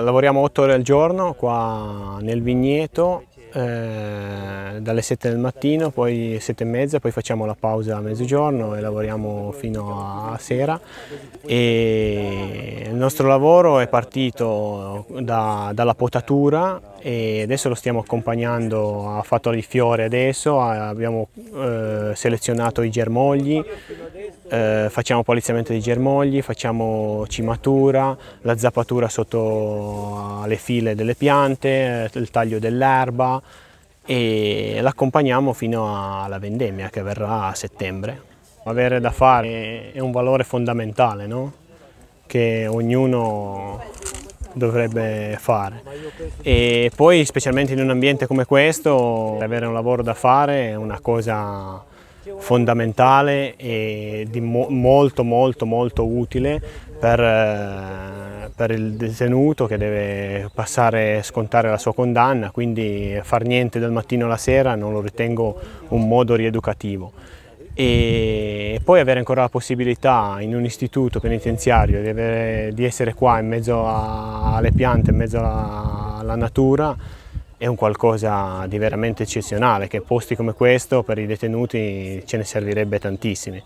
lavoriamo 8 ore al giorno qua nel vigneto eh, dalle 7 del mattino, poi 7 e mezza, poi facciamo la pausa a mezzogiorno e lavoriamo fino a sera. E il nostro lavoro è partito da, dalla potatura e adesso lo stiamo accompagnando a fattori di fiore adesso, abbiamo eh, selezionato i germogli, eh, facciamo poliziamento dei germogli, facciamo cimatura, la zappatura sotto eh, le file delle piante, eh, il taglio dell'erba e l'accompagniamo fino alla vendemmia che verrà a settembre. Avere da fare è un valore fondamentale no? che ognuno dovrebbe fare. E poi specialmente in un ambiente come questo avere un lavoro da fare è una cosa fondamentale e mo molto molto molto utile per, eh, per, il detenuto che deve passare scontare la sua condanna, quindi far niente dal mattino alla sera non lo ritengo un modo rieducativo. E poi avere ancora la possibilità in un istituto penitenziario di, avere, di essere qua in mezzo alle piante, in mezzo alla, alla natura, è un qualcosa di veramente eccezionale, che posti come questo per i detenuti ce ne servirebbe tantissimi.